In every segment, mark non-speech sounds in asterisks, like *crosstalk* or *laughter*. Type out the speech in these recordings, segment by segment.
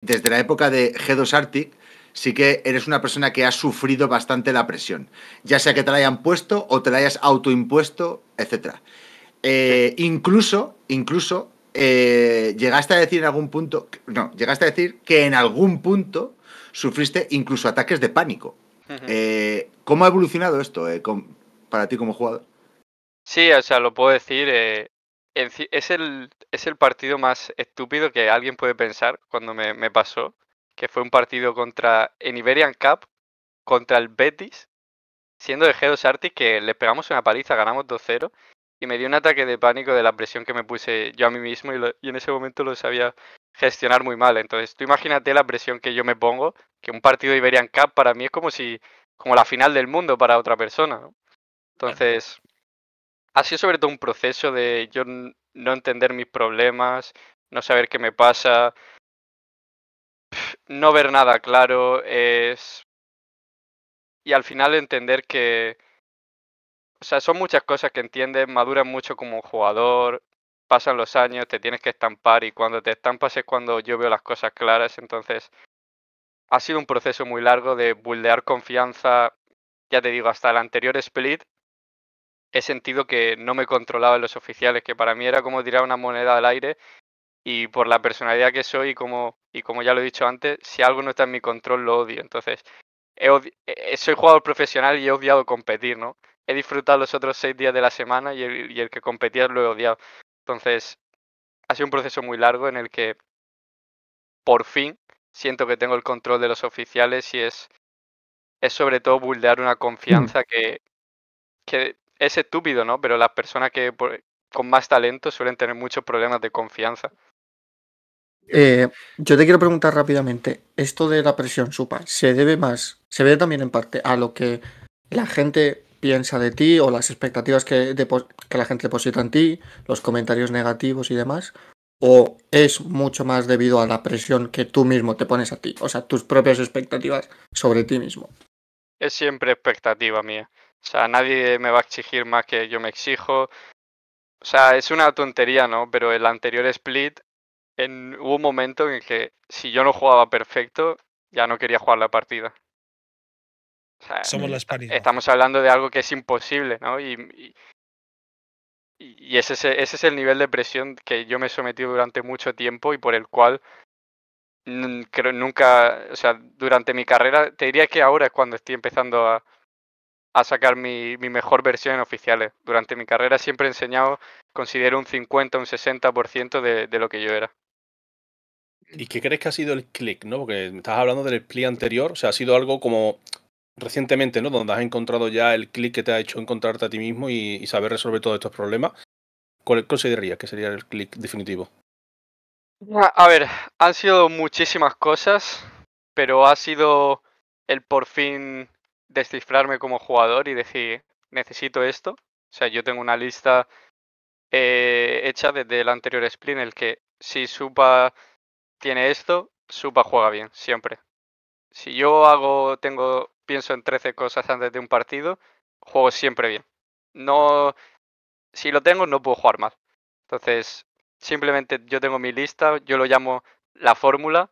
desde la época de G2 Arctic, sí que eres una persona que ha sufrido bastante la presión, ya sea que te la hayan puesto o te la hayas autoimpuesto, etc. Eh, incluso, incluso, eh, llegaste a decir en algún punto, no, llegaste a decir que en algún punto sufriste incluso ataques de pánico. Eh, ¿Cómo ha evolucionado esto para ti como jugador? Sí, o sea, lo puedo decir es el, es el partido más estúpido que alguien puede pensar cuando me, pasó, que fue un partido contra en Iberian Cup contra el Betis, siendo de G2 Artis que le pegamos una paliza, ganamos 2-0 y me dio un ataque de pánico de la presión que me puse yo a mí mismo y, en ese momento lo sabía gestionar muy mal. Entonces, tú imagínate la presión que yo me pongo, que un partido de Iberian Cup para mí es como si como la final del mundo para otra persona, ¿no? Entonces, ha sido sobre todo un proceso de yo no entender mis problemas, no saber qué me pasa, no ver nada claro, es... Y al final entender que... O sea, son muchas cosas que entiendes, maduras mucho como jugador, pasan los años, te tienes que estampar y cuando te estampas es cuando yo veo las cosas claras, entonces ha sido un proceso muy largo de buldear confianza, ya te digo, hasta el anterior split, he sentido que no me controlaban los oficiales, que para mí era como tirar una moneda al aire y por la personalidad que soy y como, y como ya lo he dicho antes, si algo no está en mi control lo odio. Entonces, eh, soy jugador profesional y he odiado competir, ¿no? He disfrutado los otros seis días de la semana y el, y el que competía lo he odiado. Entonces, ha sido un proceso muy largo en el que por fin siento que tengo el control de los oficiales y es, es sobre todo buldear una mm. confianza que, que es estúpido, ¿no? Pero las personas que pues, con más talento suelen tener muchos problemas de confianza. Eh, yo te quiero preguntar rápidamente, esto de la presión supa, ¿se debe más, se ve también en parte a lo que la gente piensa de ti o las expectativas que, que la gente deposita en ti, los comentarios negativos y demás? ¿O es mucho más debido a la presión que tú mismo te pones a ti, o sea, tus propias expectativas sobre ti mismo? Es siempre expectativa mía. O sea, nadie me va a exigir más que yo me exijo. O sea, es una tontería, ¿no? Pero el anterior split en, hubo un momento en que si yo no jugaba perfecto, ya no quería jugar la partida. Somos la Estamos hablando de algo que es imposible, ¿no? Y, y, ese, es, ese es el nivel de presión que yo me he sometido durante mucho tiempo y por el cual creo nunca, o sea, durante mi carrera, te diría que ahora es cuando estoy empezando a, a sacar mi, mejor versión en oficiales. Durante mi carrera siempre he enseñado, considero un 50, un 60% de, de lo que yo era. ¿Y qué crees que ha sido el click? ¿no? Porque me estás hablando del split anterior, o sea, ha sido algo como recientemente, ¿no? Donde has encontrado ya el click que te ha hecho encontrarte a ti mismo y, saber resolver todos estos problemas. ¿Cuál considerarías que sería el click definitivo? Ah, a ver, han sido muchísimas cosas, pero ha sido el por fin descifrarme como jugador y decir, necesito esto. O sea, yo tengo una lista eh, hecha desde el anterior split en el que si Supa tiene esto, Supa juega bien, siempre. Si yo hago, tengo, pienso en 13 cosas antes de un partido, juego siempre bien. No, si lo tengo, no puedo jugar mal. Entonces, simplemente yo tengo mi lista, yo lo llamo la fórmula.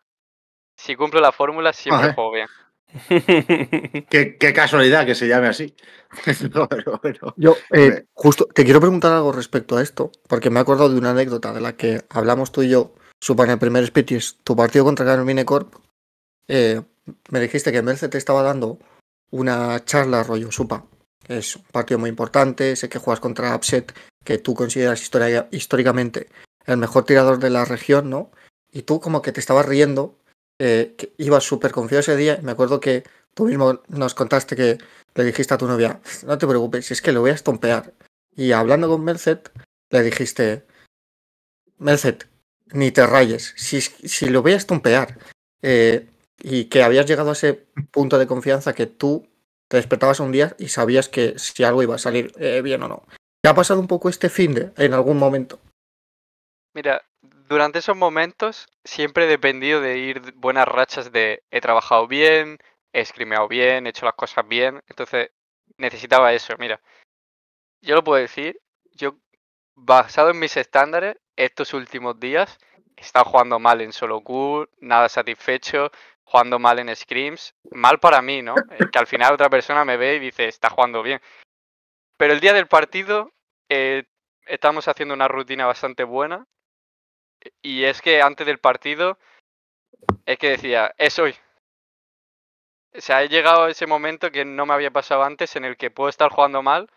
Si cumplo la fórmula, siempre juego bien. *laughs* qué, casualidad que se llame así. *laughs* Yo, eh, justo, te quiero preguntar algo respecto a esto, porque me he acordado de una anécdota de la que hablamos tú y yo, Supa, en el primer Spitis, tu partido contra el Corp. Eh, me dijiste que mercedes te estaba dando una charla rollo supa. Es un partido muy importante, sé que juegas contra Upset, que tú consideras históricamente el mejor tirador de la región, ¿no? Y tú como que te estabas riendo eh, iba súper confiado ese día. Me acuerdo que tú mismo nos contaste que le dijiste a tu novia, no te preocupes, es que lo voy a estompear. Y hablando con Merced, le dijiste, Merced, ni te rayes, si, lo voy a estompear. Eh, y que habías llegado a ese punto de confianza que tú te despertabas un día y sabías que si algo iba a salir eh, bien o no. ¿Te ha pasado un poco este fin de en algún momento? Mira, durante esos momentos siempre he dependido de ir buenas rachas de he trabajado bien, he escrimeado bien, he hecho las cosas bien. Entonces necesitaba eso, mira. Yo lo puedo decir, yo basado en mis estándares, estos últimos días he estado jugando mal en solo cool, nada satisfecho, jugando mal en Screams. Mal para mí, ¿no? Que al final otra persona me ve y dice, está jugando bien. Pero el día del partido eh, estamos haciendo una rutina bastante buena y es que antes del partido es que decía, es hoy. O sea, he llegado a ese momento que no me había pasado antes en el que puedo estar jugando mal,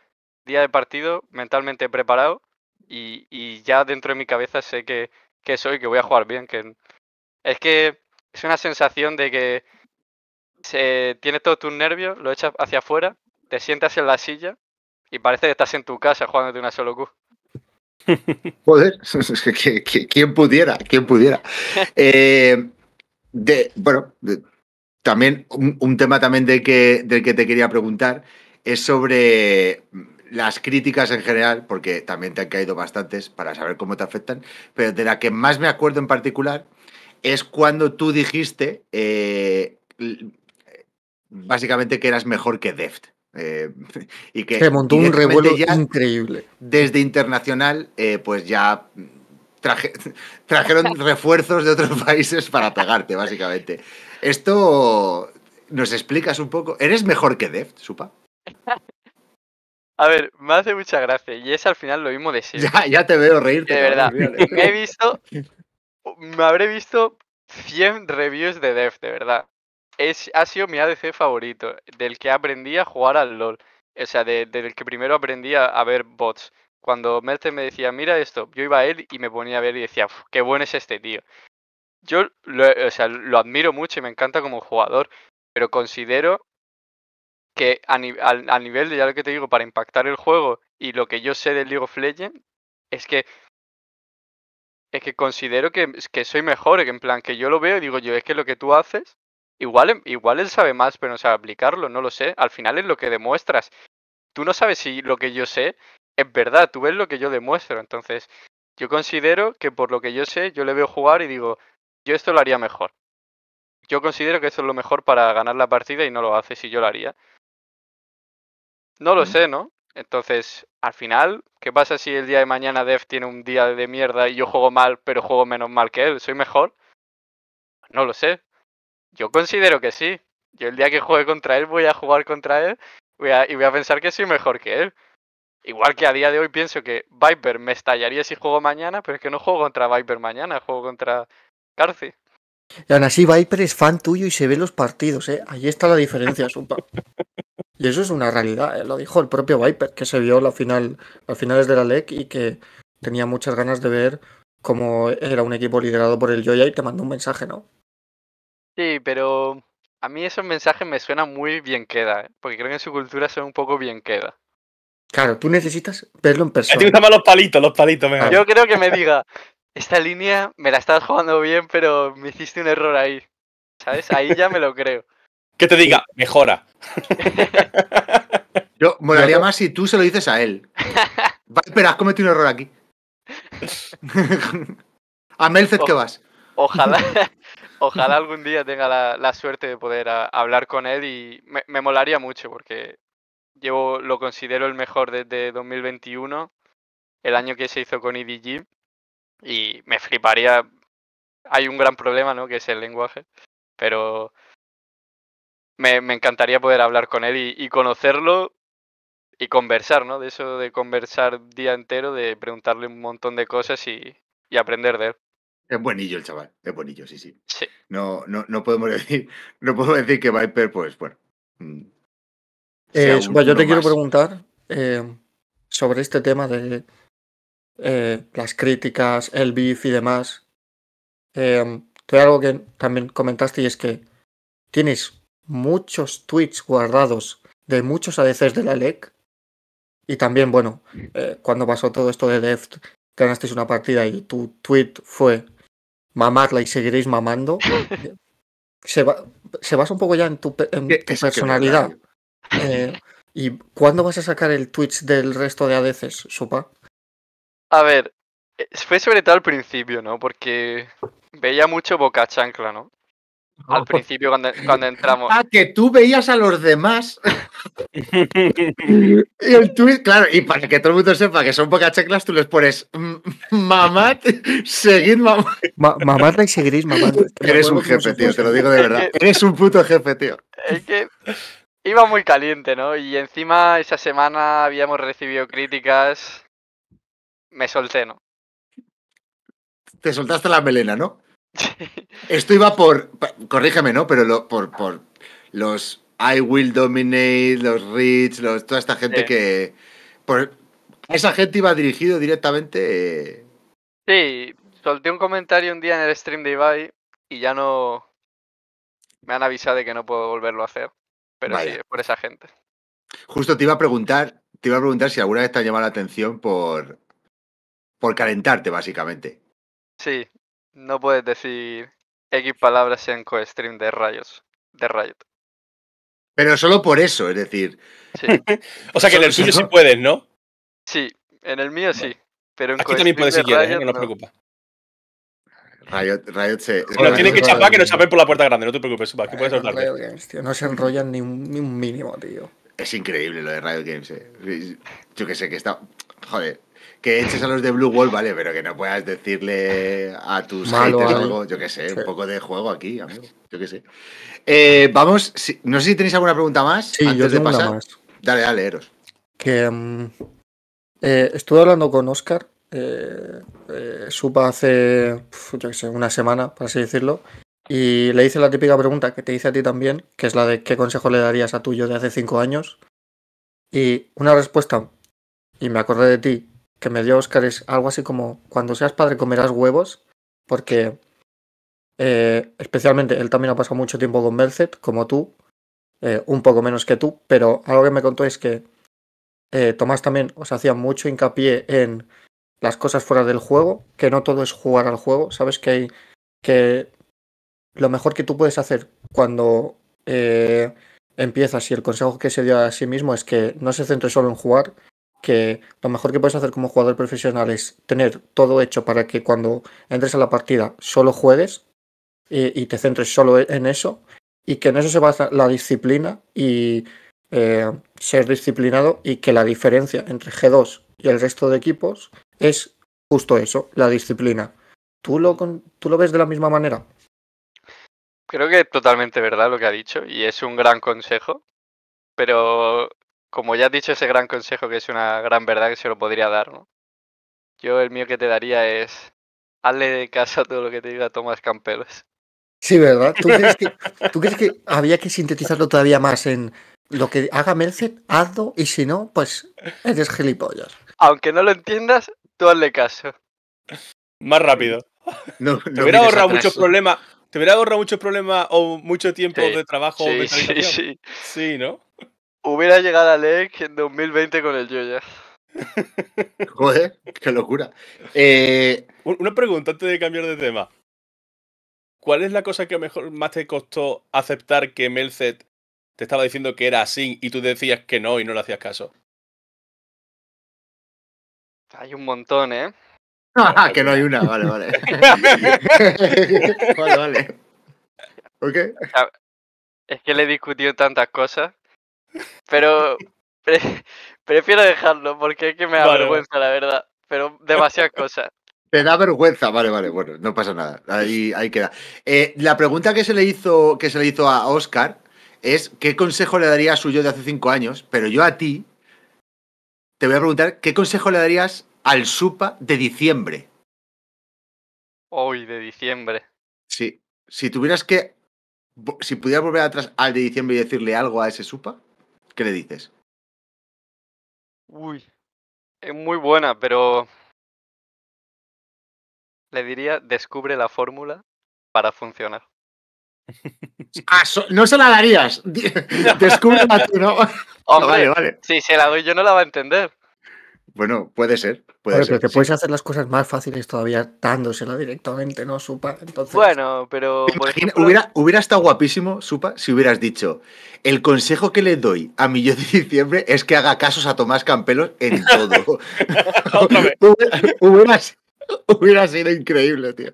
día de partido, mentalmente preparado y, ya dentro de mi cabeza sé que, que soy, que voy a jugar bien. Que... Es que es una sensación de que se, tienes todo tu nervio, lo echas hacia afuera, te sientas en la silla y parece que estás en tu casa de una solo Q. *laughs* Joder, *laughs* quien pudiera? quien pudiera? *laughs* Eh, de, bueno, también un, tema también del que, del que te quería preguntar es sobre las críticas en general, porque también te han caído bastantes para saber cómo te afectan, pero de la que más me acuerdo en particular es cuando tú dijiste eh, básicamente que eras mejor que Deft. Eh, *laughs* y que, se montó un revuelo increíble. Desde internacional, eh, pues ya *laughs* trajeron refuerzos de otros *laughs* países para pegarte, básicamente. Esto nos explicas un poco. ¿Eres mejor que Deft, Supa? A ver, me hace mucha gracia. Y es al final lo mismo de siempre. Ya, te veo reírte. De verdad. Me he visto. Me habré visto 100 reviews de Deft, de verdad es, ha sido mi ADC favorito, del que aprendí a jugar al LOL. O sea, del que primero aprendí a, ver bots. Cuando Mertes me decía, mira esto, yo iba a él y me ponía a ver y decía, qué bueno es este tío. Yo lo, admiro mucho y me encanta como jugador, pero considero que a, nivel de ya lo que te digo, para impactar el juego y lo que yo sé del League of Legends, es que es que considero que, soy mejor, en plan que yo lo veo y digo yo, es que lo que tú haces Igual, em, igual él sabe más, pero no sabe aplicarlo, no lo sé. Al final es lo que demuestras. Tú no sabes si lo que yo sé es verdad, tú ves lo que yo demuestro. Entonces, yo considero que por lo que yo sé, yo le veo jugar y digo, yo esto lo haría mejor. Yo considero que esto es lo mejor para ganar la partida y no lo hace si yo lo haría. No lo sé, ¿no? Entonces, al final, ¿qué pasa si el día de mañana Dev tiene un día de mierda y yo juego mal, pero juego menos mal que él? ¿Soy mejor? No lo sé, yo considero que sí. Yo el día que juegue contra él voy a jugar contra él y voy a pensar que soy mejor que él. Igual que a día de hoy pienso que Viper me estallaría si juego mañana, pero es que no juego contra Viper mañana, juego contra Carci. Y aún así Viper es fan tuyo y se ve los partidos, ¿eh? Ahí está la diferencia, Supa. Y eso es una realidad, ¿eh? lo dijo el propio Viper, que se vio la final, finales de la LEC y que tenía muchas ganas de ver cómo era un equipo liderado por el Joya y te mandó un mensaje, ¿no? pero a mí esos mensajes me suenan muy bien queda, ¿eh? porque creo que en su cultura son un poco bien queda. Claro, tú necesitas verlo en persona. los palitos, los palitos. Yo creo que me diga, esta línea me la estás jugando bien, pero me hiciste un error ahí. ¿Sabes? Ahí ya me lo creo. *laughs* Que te diga, mejora. *laughs* Yo *laughs* moraría más si tú se lo dices a él. espera, has cometido un error aquí. a Melfet que vas. Ojalá. Ojalá *laughs* algún día tenga la, suerte de poder ah, hablar con él y me, molaría mucho porque llevo, lo considero el mejor desde 2021, el año que se hizo con EDG y me fliparía. Hay un gran problema, ¿no? Que es el lenguaje, pero me, encantaría poder hablar con él y, conocerlo y conversar, ¿no? De eso de conversar día entero, de preguntarle un montón de cosas y aprender de él. Es buenillo el chaval, es buenillo, sí, sí. No, no, no, podemos *laughs* decir, no decir que Viper, pues bueno. Mm, eh, yo te quiero preguntar eh, sobre este tema de eh, las críticas, el BIF y demás. Eh, hay algo que también comentaste y es que tienes muchos tweets guardados de muchos ADCs de la LEC. Y también, bueno, cuando pasó todo esto de Deft, ganasteis una partida y tu tweet fue mamarla y seguiréis mamando, *laughs* se, va, se basa un poco ya en tu, personalidad. Eh, ¿Y cuándo vas a sacar el Twitch del resto de ADCs, Supa? A ver, eh, fue sobre todo al principio, ¿no? Porque veía mucho boca chancla, ¿no? al principio cuando, entramos. Ah, que tú veías a los demás. y el tuit, claro, y para que todo el mundo sepa que son pocas checlas, tú les pones mamá seguid mamá mamá y seguiréis *laughs* Eres un jefe, tío, te lo digo de verdad. Eres un puto jefe, tío. Es que iba muy caliente, ¿no? Y encima esa semana habíamos recibido críticas. Me solté, ¿no? Te soltaste la melena, ¿no? *laughs* Esto iba por, corrígeme, ¿no? Pero por, por los I Will Dominate, los Rich, toda esta gente que... Por, esa gente iba dirigido directamente... Sí, solté un comentario un día en el stream de Ibai y ya no... Me han avisado de que no puedo volverlo a hacer, pero sí, por esa gente. Justo te iba a preguntar, te iba a preguntar si alguna vez te ha llamado la atención por, por calentarte, básicamente. Sí, no puedes decir X palabras en co-stream de rayos, de Riot. Pero solo por eso, es decir. Sí. *laughs* o sea que en el suyo sí puedes, ¿no? Sí, en el mío sí. Pero en Aquí también puedes si quieres, ¿eh? no nos preocupa. Riot, Riot se. Bueno, tiene que chapar, que no chapen por la puerta grande, no te preocupes, va, que puedes hablar. no se enrollan ni un, mínimo, tío. Es increíble lo de Riot Games. Eh. Yo que sé que está. Joder, que eches a los de Blue Wall, vale, pero que no puedas decirle a tus Malo, algo, yo qué sé, un poco de juego aquí, amigo, yo qué sé. Eh, vamos, no sé si tenéis alguna pregunta más sí, yo tengo de más. Dale, dale, Eros. Que mm, eh, estuve hablando con Oscar, eh, supa hace, yo qué sé, una semana, por así decirlo, y le hice la típica pregunta que te hice a ti también, que es la de qué consejo le darías a tuyo de hace cinco años. Y una respuesta, y me acordé de ti, que me dio Oscar es algo así como, cuando seas padre comerás huevos, porque eh, especialmente él también ha pasado mucho tiempo con Merced, como tú, eh, un poco menos que tú, pero algo que me contó es que eh, Tomás también os hacía mucho hincapié en las cosas fuera del juego, que no todo es jugar al juego, sabes que hay que lo mejor que tú puedes hacer cuando empiezas y el consejo que se dio a sí mismo es que no se centre solo en jugar, que lo mejor que puedes hacer como jugador profesional es tener todo hecho para que cuando entres a la partida solo juegues y, te centres solo en eso y que en eso se basa la disciplina y eh, ser disciplinado y que la diferencia entre G2 y el resto de equipos es justo eso, la disciplina. ¿Tú lo, tú lo ves de la misma manera? Creo que es totalmente verdad lo que ha dicho y es un gran consejo, pero como ya has dicho ese gran consejo que es una gran verdad que se lo podría dar, ¿no? Yo el mío que te daría es hazle caso a todo lo que te diga Tomás Campelos. Sí, ¿verdad? ¿Tú crees, que, había que sintetizarlo todavía más en lo que haga Merced, hazlo, y si no, pues eres gilipollas? Aunque no lo entiendas, tú hazle caso. Más rápido. te hubiera ahorrado muchos problemas. Te hubiera ahorrado muchos problemas o mucho tiempo de trabajo. Sí, sí, sí. Sí, ¿no? Hubiera llegado a en 2020 con el Joya. *laughs* Joder, qué locura. Eh, una pregunta antes de cambiar de tema. ¿Cuál es la cosa que mejor más te costó aceptar que Melzet te estaba diciendo que era así y tú decías que no y no le hacías caso? Hay un montón, ¿eh? Ah, *laughs* que no hay una, vale, vale. *laughs* vale, vale. Es que le he discutido tantas cosas pero prefiero dejarlo porque es que me da vergüenza, la verdad. Pero demasiadas cosas. Te da vergüenza, vale, vale, bueno, no pasa nada. Ahí, ahí queda. Eh, la pregunta que se le hizo, que se le hizo a Oscar es ¿qué consejo le daría a su yo de hace cinco años? Pero yo a ti te voy a preguntar ¿qué consejo le darías al Supa de diciembre? Hoy, de diciembre. Sí. Si tuvieras que. Si pudieras volver atrás al de diciembre y decirle algo a ese Supa. ¿Qué le dices? Uy, es muy buena, pero le diría descubre la fórmula para funcionar. *laughs* Ah, no se la darías. *laughs* Descúbrela tú, ¿no? *laughs* Ah, vale, vale. Si se la doy yo no la va a entender. Bueno, puede ser. Puede ser, pero que puedes hacer las cosas más fáciles todavía dándosela directamente, ¿no? Supa. Entonces... Bueno, pero. hubiera, hubiera estado guapísimo, Supa, si hubieras dicho: el consejo que le doy a mi de diciembre es que haga casos a Tomás Campelos en todo. *laughs* *laughs* hubiera, hubiera sido increíble, tío.